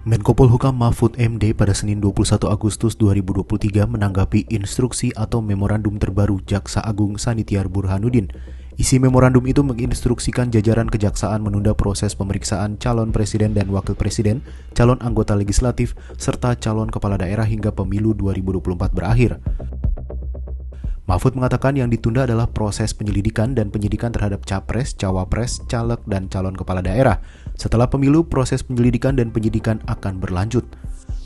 Menko Polhukam Mahfud MD pada Senin 21 Agustus 2023 menanggapi instruksi atau memorandum terbaru Jaksa Agung Sanitiar Burhanuddin. Isi memorandum itu menginstruksikan jajaran kejaksaan menunda proses pemeriksaan calon presiden dan wakil presiden, calon anggota legislatif, serta calon kepala daerah hingga pemilu 2024 berakhir. Mahfud mengatakan yang ditunda adalah proses penyelidikan dan penyidikan terhadap capres, cawapres, caleg, dan calon kepala daerah. Setelah pemilu, proses penyelidikan dan penyidikan akan berlanjut.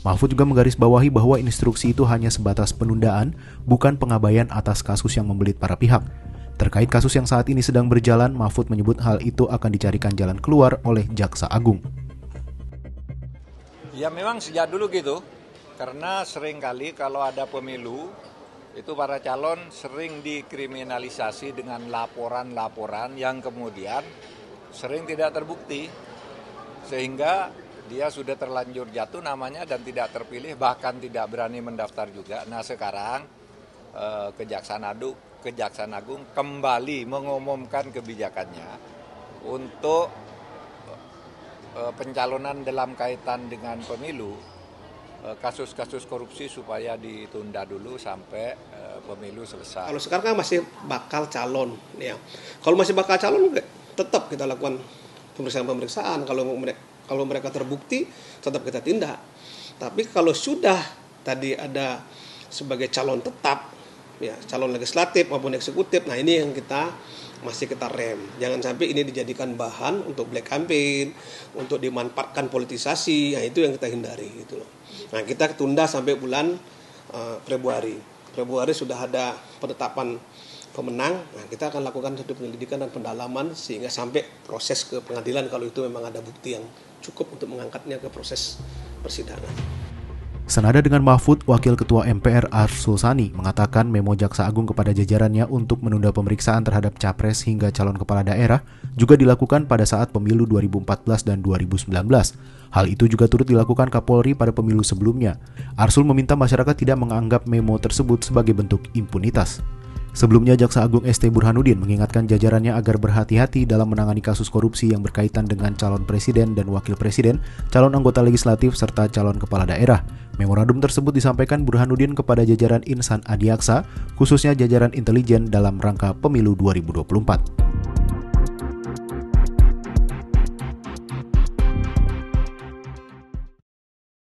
Mahfud juga menggarisbawahi bahwa instruksi itu hanya sebatas penundaan, bukan pengabaian atas kasus yang membelit para pihak. Terkait kasus yang saat ini sedang berjalan, Mahfud menyebut hal itu akan dicarikan jalan keluar oleh Jaksa Agung. Ya memang sejak dulu gitu, karena seringkali kalau ada pemilu, itu para calon sering dikriminalisasi dengan laporan-laporan yang kemudian sering tidak terbukti sehingga dia sudah terlanjur jatuh namanya dan tidak terpilih bahkan tidak berani mendaftar juga. Nah sekarang eh, Kejaksaan Agung, Kejaksaan Agung kembali mengumumkan kebijakannya untuk eh, pencalonan dalam kaitan dengan pemilu Eh, kasus-kasus korupsi supaya ditunda dulu sampai uh, pemilu selesai. Kalau sekarang kan masih bakal calon, ya. Kalau masih bakal calon, ya, tetap kita lakukan pemeriksaan-pemeriksaan. Kalau mereka kalau mereka terbukti, tetap kita tindak. Tapi kalau sudah tadi ada sebagai calon tetap, ya calon legislatif maupun eksekutif, nah ini yang kita masih kita rem. Jangan sampai ini dijadikan bahan untuk black campaign, untuk dimanfaatkan politisasi. Nah, itu yang kita hindari gitu loh. Nah, kita tunda sampai bulan uh, Februari. Februari sudah ada penetapan pemenang. Nah, kita akan lakukan satu penyelidikan dan pendalaman sehingga sampai proses ke pengadilan kalau itu memang ada bukti yang cukup untuk mengangkatnya ke proses persidangan. Senada dengan Mahfud, Wakil Ketua MPR Arsul Sani mengatakan memo Jaksa Agung kepada jajarannya untuk menunda pemeriksaan terhadap capres hingga calon kepala daerah juga dilakukan pada saat pemilu 2014 dan 2019. Hal itu juga turut dilakukan Kapolri pada pemilu sebelumnya. Arsul meminta masyarakat tidak menganggap memo tersebut sebagai bentuk impunitas. Sebelumnya, Jaksa Agung ST Burhanuddin mengingatkan jajarannya agar berhati-hati dalam menangani kasus korupsi yang berkaitan dengan calon presiden dan wakil presiden, calon anggota legislatif, serta calon kepala daerah. Memorandum tersebut disampaikan Burhanuddin kepada jajaran insan adiaksa, khususnya jajaran intelijen dalam rangka pemilu 2024.